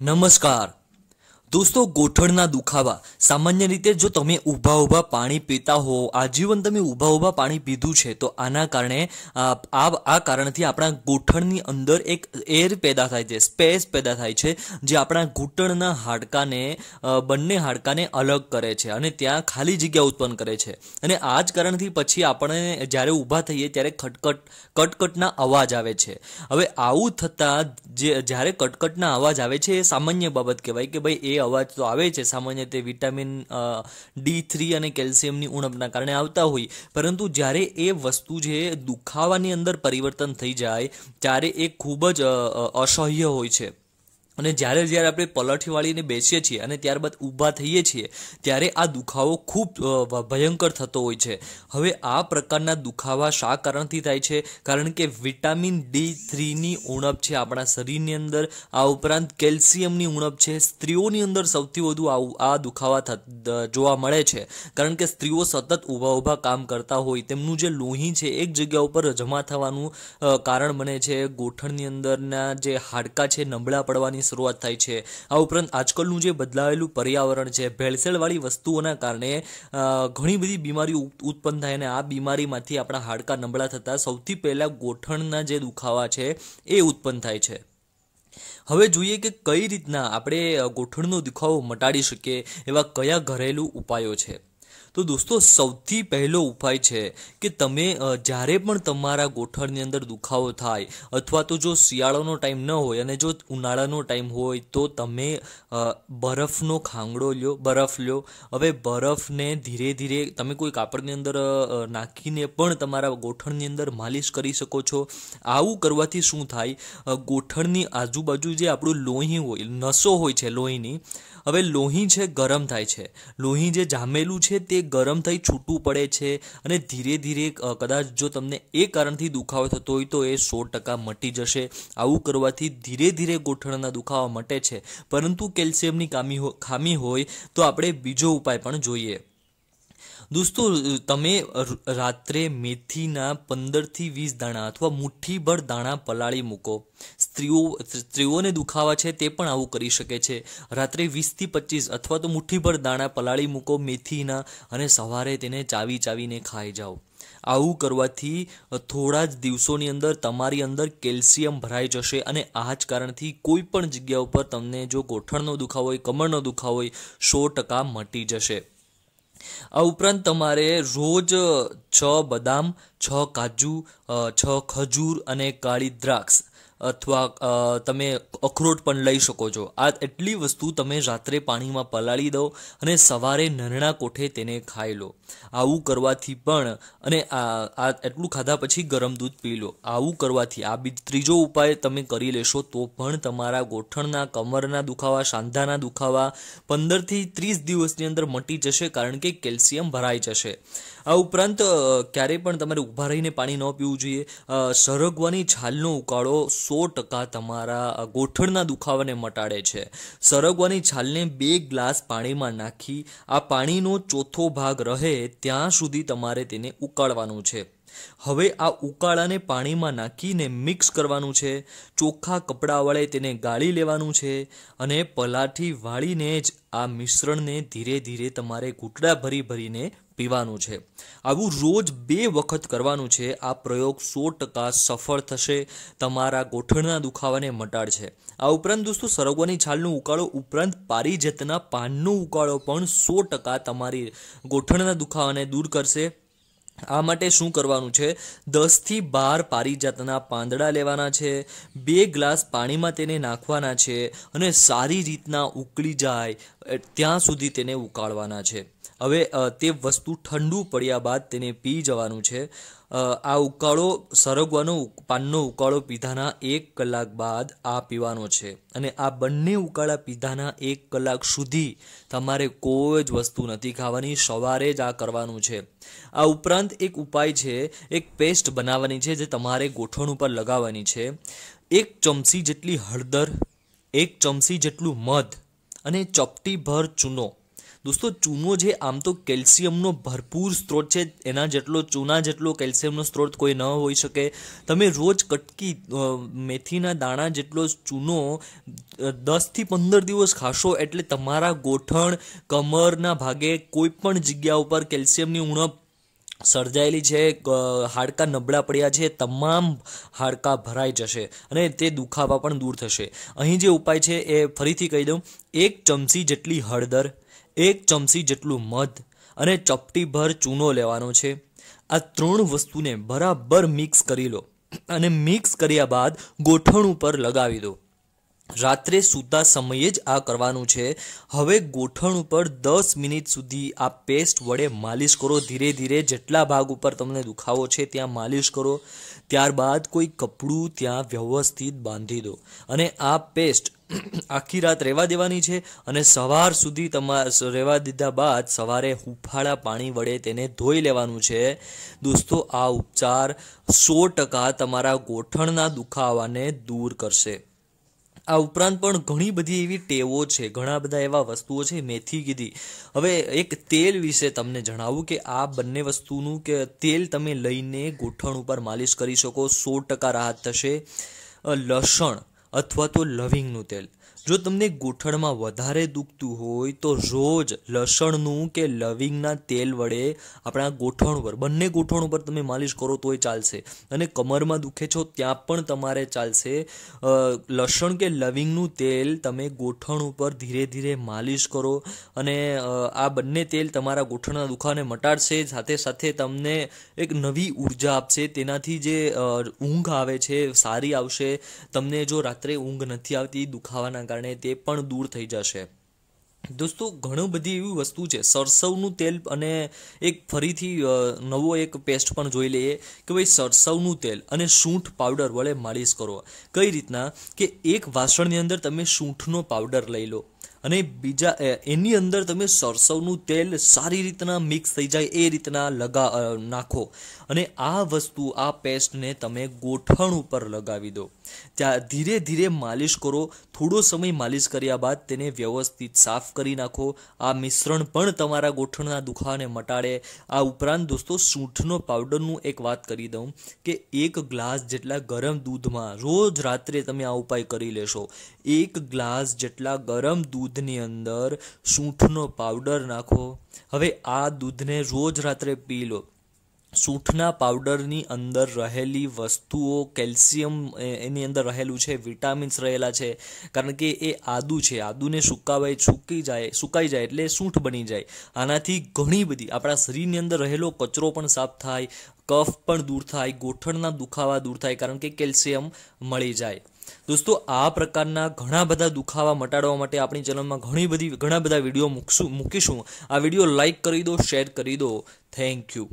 નમસ્કાર દોસ્તો ગોઠણના દુખાવા સામાન્ય રીતે જો તમે ઊભા ઊભા પાણી પીતા હો આજીવન તમે ઊભા ઊભા પાણી પીધું છે તો આના કારણે આ આ કારણથી આપણા ગોઠણની અંદર એક એર પેદા થાય છે સ્પેસ પેદા થાય છે જે આપણા ઘૂંટણના હાડકાને બંને હાડકાને અલગ કરે છે અને ત્યાં ખાલી જગ્યા ઉત્પન્ન કરે છે અને આ જ કારણથી પછી આપણે જ્યારે ઊભા થઈએ ત્યારે ખટકટ કટકટના અવાજ આવે છે હવે આવું થતાં જે જ્યારે કટકટના અવાજ આવે છે એ સામાન્ય બાબત કહેવાય કે ભાઈ એ અવાજ તો આવે છે સામાન્ય તે વિટામિન ડી થ્રી અને કેલ્શિયમની ઉણપના કારણે આવતા હોય પરંતુ જ્યારે એ વસ્તુ જે દુખાવાની અંદર પરિવર્તન થઈ જાય ત્યારે એ ખૂબ જ અસહ્ય હોય છે અને જ્યારે જ્યારે આપણે પલઠી વાળીને બેસીએ છીએ અને ત્યારબાદ ઊભા થઈએ છીએ ત્યારે આ દુખાવો ખૂબ ભયંકર થતો હોય છે હવે આ પ્રકારના દુખાવા શા કારણથી થાય છે કારણ કે વિટામિન ડી થ્રીની ઉણપ છે આપણા શરીરની અંદર આ ઉપરાંત કેલ્શિયમની ઉણપ છે સ્ત્રીઓની અંદર સૌથી વધુ આ દુખાવા જોવા મળે છે કારણ કે સ્ત્રીઓ સતત ઊભા ઊભા કામ કરતા હોય તેમનું જે લોહી છે એક જગ્યા ઉપર જમા થવાનું કારણ બને છે ગોઠણની અંદરના જે હાડકાં છે નબળા પડવાની શરૂઆત થાય છે આ ઉપરાંત આજકાલનું જે બદલાયેલું પર્યાવરણ છે ભેળસેળવાળી વસ્તુઓના કારણે ઘણી બધી બીમારીઓ ઉત્પન્ન થાય અને આ બીમારીમાંથી આપણા હાડકાં નબળા થતાં સૌથી પહેલાં ગોઠણના જે દુખાવા છે એ ઉત્પન્ન થાય છે હવે જોઈએ કે કઈ રીતના આપણે ગોઠણનો દુખાવો મટાડી શકીએ એવા કયા ઘરેલું ઉપાયો છે તો દોસ્તો સૌથી પહેલો ઉપાય છે કે તમે જ્યારે પણ તમારા ગોઠણની અંદર દુખાવો થાય અથવા તો જો શિયાળાનો ટાઈમ ન હોય અને જો ઉનાળાનો ટાઈમ હોય તો તમે બરફનો ખાંગડો લ્યો બરફ લ્યો હવે બરફને ધીરે ધીરે તમે કોઈ કાપડની અંદર નાખીને પણ તમારા ગોઠણની અંદર માલિશ કરી શકો છો આવું કરવાથી શું થાય ગોઠણની આજુબાજુ જે આપણું લોહી હોય નસો હોય છે લોહીની હવે લોહી છે ગરમ થાય છે લોહી જે જામેલું છે તે ગરમ થઈ છૂટું પડે છે અને ધીરે ધીરે કદાચ જો તમને એ કારણથી દુખાવો થતો હોય તો એ સો ટકા મટી જશે આવું કરવાથી ધીરે ધીરે ગોઠણના દુખાવા મટે છે પરંતુ કેલ્શિયમની કામી ખામી હોય તો આપણે બીજો ઉપાય પણ જોઈએ દોસ્તો તમે રાત્રે મેથીના પંદરથી વીસ દાણા અથવા મુઠ્ઠીભર દાણા પલાળી મૂકો સ્ત્રીઓ સ્ત્રીઓને દુખાવા છે તે પણ આવું કરી શકે છે રાત્રે વીસથી પચીસ અથવા તો મુઠ્ઠીભર દાણા પલાળી મૂકો મેથીના અને સવારે તેને ચાવી ચાવીને ખાઈ જાઓ આવું કરવાથી થોડા જ દિવસોની અંદર તમારી અંદર કેલ્શિયમ ભરાઈ જશે અને આ જ કારણથી કોઈ પણ જગ્યા ઉપર તમને જો ગોઠણનો દુખાવો હોય કમરનો દુખાવો હોય સો ટકા મટી જશે આ ઉપરાંત તમારે રોજ છ બદામ છ કાજુ છ ખજૂર અને કાળી દ્રાક્ષ અથવા તમે અખરોટ પણ લઈ શકો છો આ એટલી વસ્તુ તમે રાત્રે પાણીમાં પલાળી દો અને સવારે નરણા કોઠે તેને ખાઈ લો આવું કરવાથી પણ અને આ એટલું ખાધા પછી ગરમ દૂધ પી લો આવું કરવાથી આ બી ત્રીજો ઉપાય તમે કરી લેશો તો પણ તમારા ગોઠણના કમરના દુખાવા સાંધાના દુખાવા પંદરથી ત્રીસ દિવસની અંદર મટી જશે કારણ કે કેલ્શિયમ ભરાઈ જશે આ ઉપરાંત ક્યારેય પણ તમારે ઊભા રહીને પાણી ન પીવું જોઈએ સરગવાની છાલનો ઉકાળો સો ટકા તમારા ગોઠણના દુખાવાને મટાડે છે સરગવાની છાલને બે ગ્લાસ પાણીમાં નાખી આ પાણીનો ચોથો ભાગ રહે ત્યાં સુધી તમારે તેને ઉકાળવાનું છે હવે આ ઉકાળાને પાણીમાં નાખીને મિક્સ કરવાનું છે ચોખ્ખા કપડાં વડે તેને ગાળી લેવાનું છે અને પલાઠી વાળીને જ આ મિશ્રણને ધીરે ધીરે તમારે ઘૂંટડા ભરી ભરીને પીવાનું છે આવું રોજ બે વખત કરવાનું છે આ પ્રયોગ સો ટકા સફળ થશે તમારા ગોઠણના દુખાવાને મટાડશે આ ઉપરાંત દોસ્તો સરગવાની છાલનો ઉકાળો ઉપરાંત પારિજતના પાનનો ઉકાળો પણ સો ટકા તમારી ગોઠણના દુખાવાને દૂર કરશે આ માટે શું કરવાનું છે દસથી બાર પારિજાતના પાંદડા લેવાના છે બે ગ્લાસ પાણીમાં તેને નાખવાના છે અને સારી રીતના ઉકળી જાય ત્યાં સુધી તેને ઉકાળવાના છે હવે તે વસ્તુ ઠંડુ પડ્યા બાદ તેને પી જવાનું છે આ ઉકાળો સરગવાનો પાનનો ઉકાળો પીધાના એક કલાક બાદ આ પીવાનો છે અને આ બંને ઉકાળા પીધાના એક કલાક સુધી તમારે કોઈ જ વસ્તુ નથી ખાવાની સવારે જ આ કરવાનું છે આ ઉપરાંત એક ઉપાય છે એક પેસ્ટ બનાવવાની છે જે તમારે ગોઠણ ઉપર લગાવવાની છે એક ચમચી જેટલી હળદર એક ચમચી જેટલું મધ અને ચોપટીભર ચૂનો દોસ્તો ચૂનો જે આમ તો કેલ્શિયમનો ભરપૂર સ્ત્રોત છે એના જેટલો ચૂના જેટલો કેલ્શિયમનો સ્ત્રોત કોઈ ન હોઈ શકે તમે રોજ કટકી મેથીના દાણા જેટલો ચૂનો દસથી પંદર દિવસ ખાશો એટલે તમારા ગોઠણ કમરના ભાગે કોઈ પણ જગ્યા ઉપર કેલ્શિયમની ઉણપ સર્જાયેલી છે હાડકાં નબળા પડ્યા છે તમામ હાડકાં ભરાઈ જશે અને તે દુખાવા પણ દૂર થશે અહીં જે ઉપાય છે એ ફરીથી કહી દઉં એક ચમચી જેટલી હળદર એક ચમચી જેટલું મધ અને ચપટીભર ચૂનો લેવાનો છે આ ત્રણ વસ્તુને બરાબર મિક્સ કરી લો અને મિક્સ કર્યા બાદ ગોઠણ ઉપર લગાવી દો રાત્રે સૂતા સમયે જ આ કરવાનું છે હવે ગોઠણ ઉપર દસ મિનિટ સુધી આ પેસ્ટ વડે માલિશ કરો ધીરે ધીરે જેટલા ભાગ ઉપર તમને દુખાવો છે ત્યાં માલિશ કરો ત્યારબાદ કોઈ કપડું ત્યાં વ્યવસ્થિત બાંધી દો અને આ પેસ્ટ આખી રાત રહેવા દેવાની છે અને સવાર સુધી તમા રહેવા દીધા બાદ સવારે હુંફાળા પાણી વડે તેને ધોઈ લેવાનું છે દોસ્તો આ ઉપચાર સો ટકા તમારા ગોઠણના દુખાવાને દૂર કરશે આ ઉપરાંત પણ ઘણી બધી એવી ટેવો છે ઘણા બધા એવા વસ્તુઓ છે મેથી કીધી હવે એક તેલ વિશે તમને જણાવું કે આ બંને વસ્તુનું કે તેલ તમે લઈને ગોઠણ ઉપર માલિશ કરી શકો સો ટકા રાહત થશે લસણ અથવા તો લવિંગનું તેલ જો તમને ગૂંઠણમાં વધારે દુખતું હોય તો રોજ લસણનું કે લવિંગના તેલ વડે આપણા ગોઠણ ઉપર બંને ગોઠણ ઉપર તમે માલિશ કરો તોય ચાલશે અને કમરમાં દુખે છો ત્યાં પણ તમારે ચાલશે લસણ કે લવિંગનું તેલ તમે ગોઠણ ઉપર ધીરે ધીરે માલિશ કરો અને આ બંને તેલ તમારા ગોઠણના દુખાને મટાડશે સાથે સાથે તમને એક નવી ઉર્જા આપશે તેનાથી જે ઊંઘ આવે છે સારી આવશે તમને જો રાત્રે ઊંઘ નથી આવતી દુખાવાના કારણે તે પણ દૂર થઈ જશે દોસ્તો ઘણું બધી એવી વસ્તુ છે સરસવનું તેલ અને એક ફરીથી નવો એક પેસ્ટ પણ જોઈ લઈએ કે ભાઈ સરસવનું તેલ અને સૂંઠ પાવડર વડે માલિશ કરો કઈ રીતના કે એક વાસણની અંદર તમે સૂંઠનો પાવડર લઈ લો અને બીજા એની અંદર તમે સરસવનું તેલ સારી રીતના મિક્સ થઈ જાય એ રીતના લગા નાખો અને આ વસ્તુ આ પેસ્ટને તમે ગોઠણ ઉપર લગાવી દો ત્યાં ધીરે ધીરે માલિશ કરો થોડો સમય માલિશ કર્યા બાદ તેને વ્યવસ્થિત સાફ કરી નાખો આ મિશ્રણ પણ તમારા ગોઠણના દુખાવાને મટાડે આ ઉપરાંત દોસ્તો સૂંઠનો પાવડરનું એક વાત કરી દઉં કે એક ગ્લાસ જેટલા ગરમ દૂધમાં રોજ રાત્રે તમે આ ઉપાય કરી લેશો એક ગ્લાસ જેટલા ગરમ દૂધ દૂધની અંદર સૂંઠનો પાવડર નાખો હવે આ દૂધને રોજ રાત્રે પી લો સૂંઠના પાવડરની અંદર રહેલી વસ્તુઓ કેલ્શિયમ એની અંદર રહેલું છે વિટામિન્સ રહેલા છે કારણ કે એ આદુ છે આદુને સુકાવાય સૂકી જાય સુકાઈ જાય એટલે સૂંઠ બની જાય આનાથી ઘણી બધી આપણા શરીરની અંદર રહેલો કચરો પણ સાફ થાય કફ પણ દૂર થાય ગોઠણના દુખાવા દૂર થાય કારણ કે કેલ્શિયમ મળી જાય દોસ્તો આ પ્રકારના ઘણા બધા દુખાવા મટાડવા માટે આપણી ચેનલમાં ઘણી બધી ઘણા બધા વિડીયો મૂકશું મૂકીશું આ વિડીયો લાઇક કરી દો શેર કરી દો થેન્ક યુ